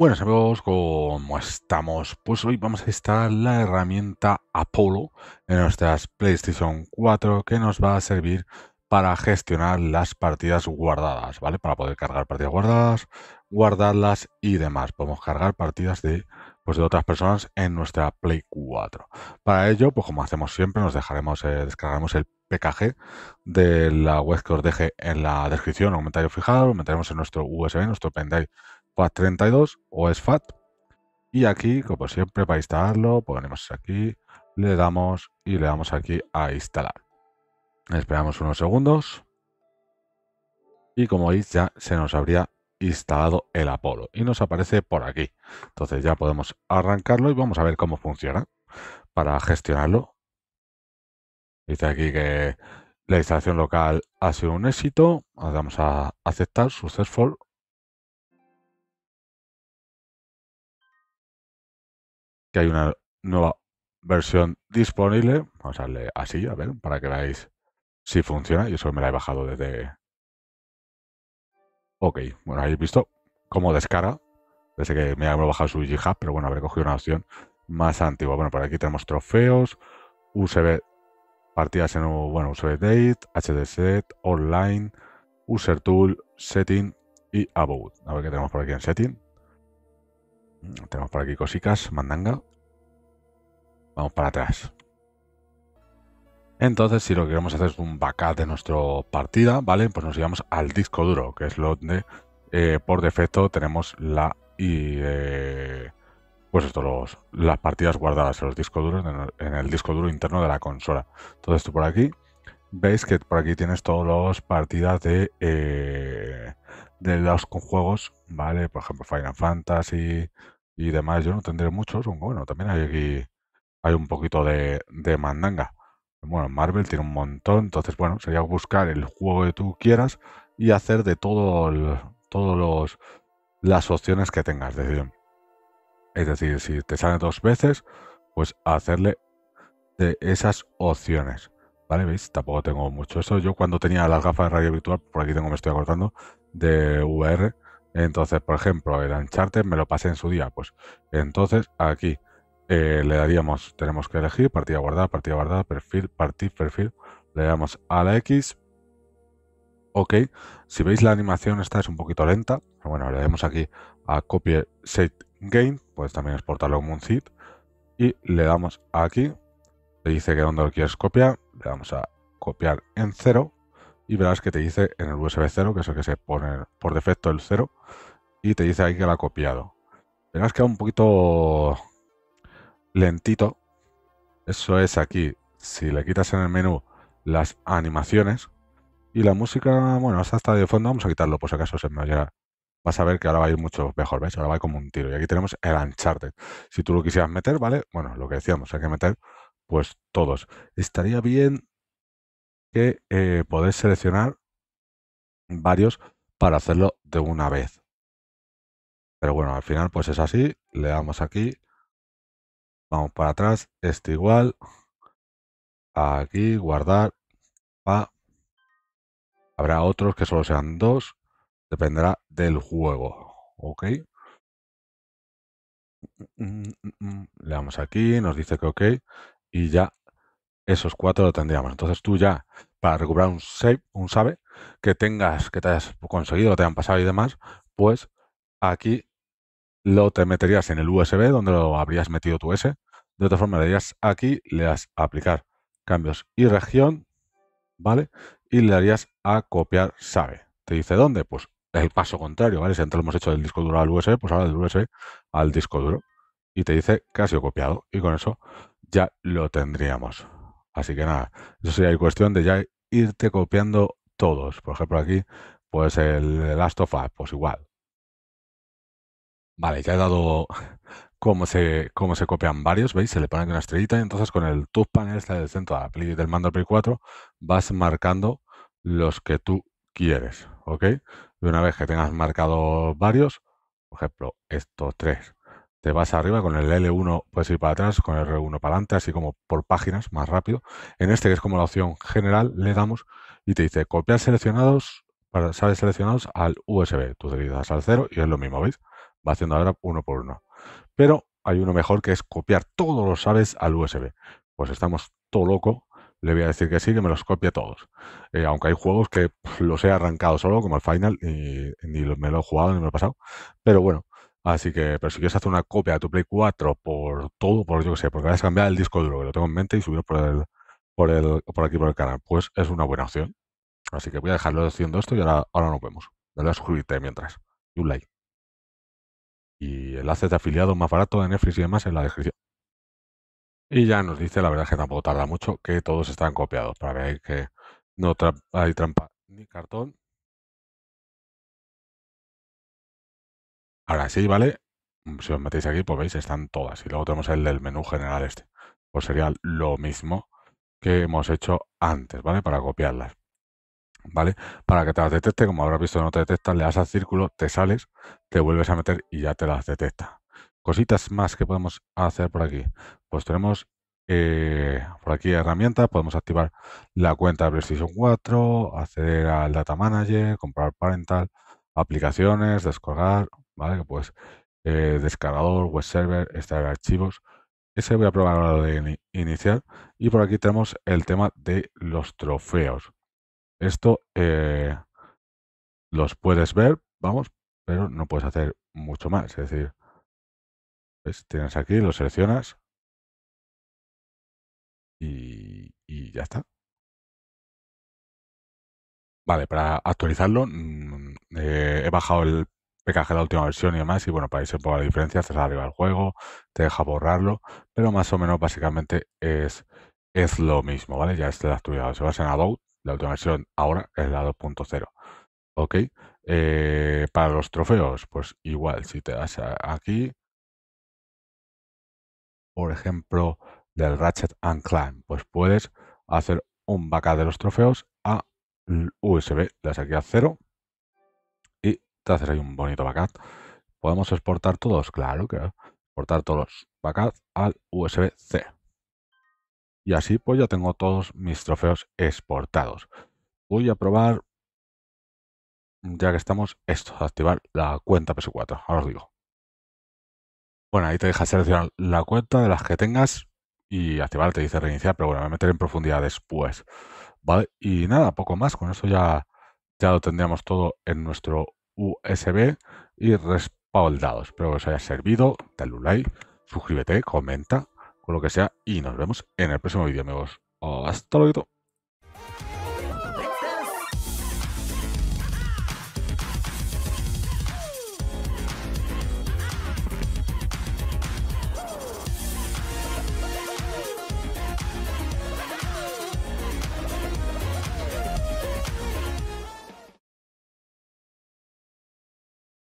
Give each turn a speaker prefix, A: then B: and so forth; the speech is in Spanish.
A: Bueno, amigos, ¿cómo estamos? Pues hoy vamos a instalar la herramienta Apollo en nuestras PlayStation 4 que nos va a servir para gestionar las partidas guardadas, ¿vale? Para poder cargar partidas guardadas, guardarlas y demás. Podemos cargar partidas de, pues, de otras personas en nuestra Play 4. Para ello, pues como hacemos siempre, nos dejaremos, eh, descargaremos el PKG de la web que os deje en la descripción o comentario fijado, lo meteremos en nuestro USB, nuestro pendrive 32 o es FAT. Y aquí, como siempre, para instalarlo, ponemos aquí, le damos y le damos aquí a instalar. Esperamos unos segundos. Y como veis, ya se nos habría instalado el Apolo y nos aparece por aquí. Entonces ya podemos arrancarlo y vamos a ver cómo funciona para gestionarlo. Dice aquí que la instalación local ha sido un éxito. Vamos a aceptar, successful. que hay una nueva versión disponible. Vamos a darle así, a ver, para que veáis si funciona. Yo solo me la he bajado desde... Ok, bueno, he visto cómo descarga. Desde que me ha bajado su GitHub, pero bueno, habré cogido una opción más antigua. Bueno, por aquí tenemos trofeos, USB partidas en bueno, USB Date, HD Set, Online, User Tool, Setting y About. A ver qué tenemos por aquí en Setting. Tenemos por aquí cositas, mandanga. Vamos para atrás. Entonces, si lo que queremos hacer es un backup de nuestra partida, ¿vale? Pues nos llevamos al disco duro, que es donde eh, por defecto tenemos la y eh, pues esto, los, las partidas guardadas en los discos duros, en el, disco duro interno de la consola. todo esto por aquí veis que por aquí tienes todas las partidas de eh, de los juegos ¿vale? Por ejemplo, Final Fantasy y demás, yo no tendré muchos, bueno, también hay aquí hay un poquito de, de mandanga. Bueno, Marvel tiene un montón, entonces bueno, sería buscar el juego que tú quieras y hacer de todos todo los las opciones que tengas. Es decir, es decir, si te sale dos veces, pues hacerle de esas opciones. ¿Vale? ¿Veis? Tampoco tengo mucho eso. Yo cuando tenía las gafas de radio virtual, por aquí tengo, me estoy acordando, de VR. Entonces, por ejemplo, el Uncharted me lo pasé en su día. Pues entonces aquí eh, le daríamos, tenemos que elegir partida guardada, partida guardada, perfil, partida perfil. Le damos a la X. Ok, si veis la animación esta es un poquito lenta. bueno, le damos aquí a copy set game, pues también exportarlo como un zip. Y le damos aquí, le dice que donde lo quieres copiar, le damos a copiar en cero y verás que te dice en el USB 0, que es el que se pone por defecto el 0, y te dice ahí que la ha copiado. Verás que va un poquito lentito. Eso es aquí, si le quitas en el menú las animaciones y la música, bueno, hasta de fondo, vamos a quitarlo por si acaso se me Vas a ver que ahora va a ir mucho mejor, ¿ves? Ahora va como un tiro. Y aquí tenemos el Uncharted. Si tú lo quisieras meter, ¿vale? Bueno, lo que decíamos, hay que meter pues todos. Estaría bien que eh, podéis seleccionar varios para hacerlo de una vez. Pero bueno, al final pues es así. Le damos aquí. Vamos para atrás. Este igual. Aquí, guardar. Habrá otros que solo sean dos. Dependerá del juego. ¿Ok? Mm, mm, mm, le damos aquí, nos dice que ok. Y ya esos cuatro lo tendríamos. Entonces tú ya, para recuperar un save, un save, que tengas, que te hayas conseguido, te han pasado y demás, pues aquí lo te meterías en el USB donde lo habrías metido tu S. De otra forma, le darías aquí, le das a aplicar cambios y región, ¿vale? Y le darías a copiar SAVE. ¿Te dice dónde? Pues el paso contrario, ¿vale? Si antes lo hemos hecho del disco duro al USB, pues ahora del USB al disco duro. Y te dice que copiado. Y con eso ya lo tendríamos. Así que nada, eso sería cuestión de ya irte copiando todos. Por ejemplo, aquí, pues el Last of Us, pues igual. Vale, ya he dado cómo se, cómo se copian varios, ¿veis? Se le pone aquí una estrellita y entonces con el Panel, este del centro de la del mando Play 4 vas marcando los que tú quieres, ¿ok? Y una vez que tengas marcado varios, por ejemplo, estos tres, te vas arriba con el L1, puedes ir para atrás, con el R1 para adelante, así como por páginas, más rápido. En este, que es como la opción general, le damos y te dice copiar seleccionados, para, sales seleccionados al USB. Tú te al 0 y es lo mismo, ¿veis? Va haciendo ahora uno por uno. Pero hay uno mejor que es copiar todos los sabes al USB. Pues estamos todo loco. Le voy a decir que sí, que me los copie todos. Eh, aunque hay juegos que los he arrancado solo, como el Final, y ni me lo he jugado ni me lo he pasado. Pero bueno, Así que, pero si quieres hacer una copia de tu Play 4 por todo, por yo que sé, porque vas a cambiar el disco duro, que lo tengo en mente, y subir por, el, por, el, por aquí por el canal, pues es una buena opción. Así que voy a dejarlo haciendo esto y ahora, ahora nos vemos. Dale a suscribirte mientras. Y un like. Y enlaces de afiliado más barato de Netflix y demás en la descripción. Y ya nos dice, la verdad es que tampoco tarda mucho, que todos están copiados para ver que no hay trampa ni cartón Ahora sí, ¿vale? Mm, si os metéis aquí, pues veis, están todas. Y luego tenemos el del menú general este. Pues sería lo mismo que hemos hecho antes, ¿vale? Para copiarlas. ¿Vale? Para que te las detecte, como habrás visto, no te detecta, le das al círculo, te sales, te vuelves a meter y ya te las detecta. Cositas más que podemos hacer por aquí. Pues tenemos eh, por aquí herramientas, podemos activar la cuenta de PlayStation 4, acceder al Data Manager, comprar parental, aplicaciones, descargar, ¿vale? Que puedes eh, descargador, web server, extraer archivos. Ese voy a probar ahora de iniciar. Y por aquí tenemos el tema de los trofeos. Esto eh, los puedes ver, vamos, pero no puedes hacer mucho más. Es decir, pues, tienes aquí, lo seleccionas y, ya está. Vale, para actualizarlo mm, eh, he bajado el me la última versión y demás, y bueno, para irse un poco la diferencia, te arriba el juego, te deja borrarlo, pero más o menos básicamente es, es lo mismo, ¿vale? Ya este la estudiado, se basa en About, la última versión ahora es la 2.0, ¿ok? Eh, para los trofeos, pues igual, si te das aquí, por ejemplo, del Ratchet and Clank, pues puedes hacer un backup de los trofeos a USB, la aquí a 0 hacer ahí un bonito backup. ¿Podemos exportar todos? Claro que exportar todos los backups al USB-C. Y así pues ya tengo todos mis trofeos exportados. Voy a probar, ya que estamos, esto, activar la cuenta PS4. Ahora os digo. Bueno, ahí te deja seleccionar la cuenta de las que tengas y activar, te dice reiniciar, pero bueno, me meteré en profundidad después. ¿Vale? Y nada, poco más. Con esto ya, ya lo tendríamos todo en nuestro USB y respaldados. Espero que os haya servido. Dale un like, suscríbete, comenta, con lo que sea y nos vemos en el próximo vídeo, amigos. Hasta luego.